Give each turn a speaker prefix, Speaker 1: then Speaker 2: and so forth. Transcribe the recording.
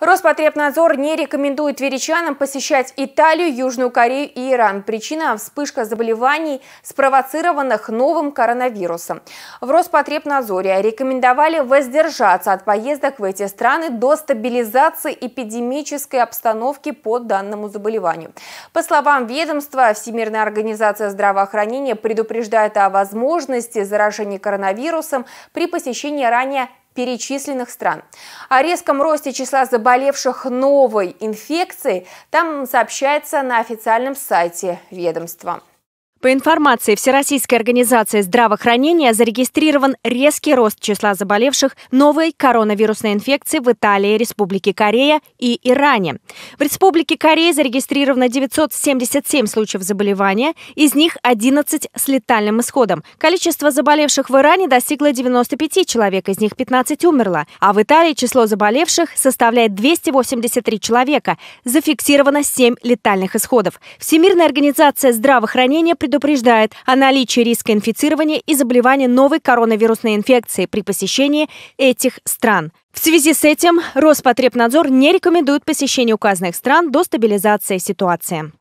Speaker 1: Роспотребнадзор не рекомендует тверичанам посещать Италию, Южную Корею и Иран. Причина – вспышка заболеваний, спровоцированных новым коронавирусом. В Роспотребнадзоре рекомендовали воздержаться от поездок в эти страны до стабилизации эпидемической обстановки по данному заболеванию. По словам ведомства, Всемирная организация здравоохранения предупреждает о возможности заражения коронавирусом при посещении ранее перечисленных стран. О резком росте числа заболевших новой инфекцией там сообщается на официальном сайте ведомства.
Speaker 2: По информации Всероссийской организации здравоохранения зарегистрирован резкий рост числа заболевших новой коронавирусной инфекции в Италии, Республике Корея и Иране. В Республике Корея зарегистрировано 977 случаев заболевания, из них 11 с летальным исходом. Количество заболевших в Иране достигло 95 человек, из них 15 умерло, а в Италии число заболевших составляет 283 человека. Зафиксировано 7 летальных исходов. Всемирная организация здравоохранения предупреждает о наличии риска инфицирования и заболевания новой коронавирусной инфекцией при посещении этих стран. В связи с этим Роспотребнадзор не рекомендует посещение указанных стран до стабилизации ситуации.